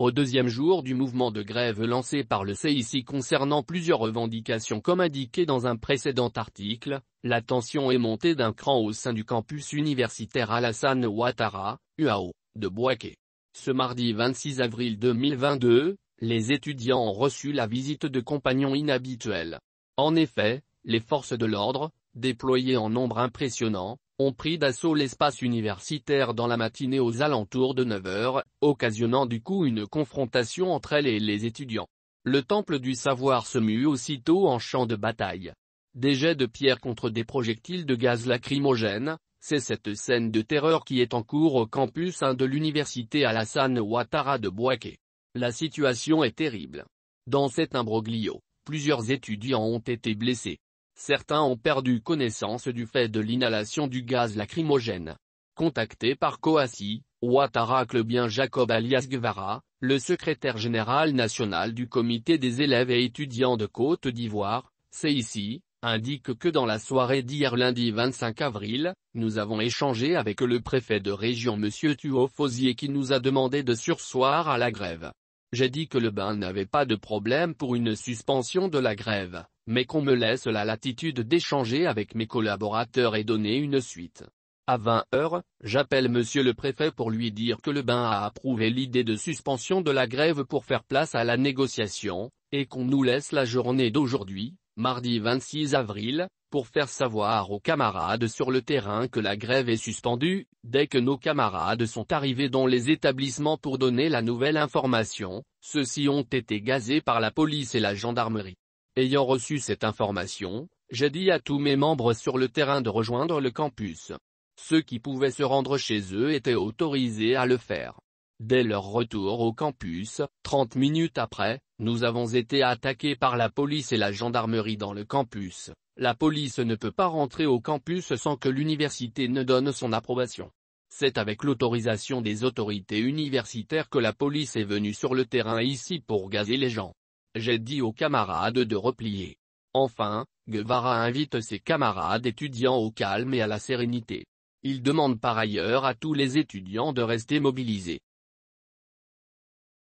Au deuxième jour du mouvement de grève lancé par le CIC concernant plusieurs revendications comme indiqué dans un précédent article, la tension est montée d'un cran au sein du campus universitaire Alassane Ouattara, UAO, de Boaké. Ce mardi 26 avril 2022, les étudiants ont reçu la visite de compagnons inhabituels. En effet, les forces de l'ordre, déployées en nombre impressionnant, ont pris d'assaut l'espace universitaire dans la matinée aux alentours de 9h, occasionnant du coup une confrontation entre elles et les étudiants. Le temple du savoir se mue aussitôt en champ de bataille. Des jets de pierre contre des projectiles de gaz lacrymogène, c'est cette scène de terreur qui est en cours au campus hein, de l'université Alassane Ouattara de Boaké. La situation est terrible. Dans cet imbroglio, plusieurs étudiants ont été blessés. Certains ont perdu connaissance du fait de l'inhalation du gaz lacrymogène. Contacté par Coassi, Ouattara bien Jacob alias Guevara, le secrétaire général national du comité des élèves et étudiants de Côte d'Ivoire, ici, indique que dans la soirée d'hier lundi 25 avril, nous avons échangé avec le préfet de région M. Tuo Fosier qui nous a demandé de sursoir à la grève. J'ai dit que le bain n'avait pas de problème pour une suspension de la grève, mais qu'on me laisse la latitude d'échanger avec mes collaborateurs et donner une suite. À 20 heures, j'appelle monsieur le préfet pour lui dire que le bain a approuvé l'idée de suspension de la grève pour faire place à la négociation, et qu'on nous laisse la journée d'aujourd'hui, mardi 26 avril, pour faire savoir aux camarades sur le terrain que la grève est suspendue, dès que nos camarades sont arrivés dans les établissements pour donner la nouvelle information, ceux-ci ont été gazés par la police et la gendarmerie. Ayant reçu cette information, j'ai dit à tous mes membres sur le terrain de rejoindre le campus. Ceux qui pouvaient se rendre chez eux étaient autorisés à le faire. Dès leur retour au campus, 30 minutes après, nous avons été attaqués par la police et la gendarmerie dans le campus. La police ne peut pas rentrer au campus sans que l'université ne donne son approbation. C'est avec l'autorisation des autorités universitaires que la police est venue sur le terrain ici pour gazer les gens. J'ai dit aux camarades de replier. Enfin, Guevara invite ses camarades étudiants au calme et à la sérénité. Il demande par ailleurs à tous les étudiants de rester mobilisés.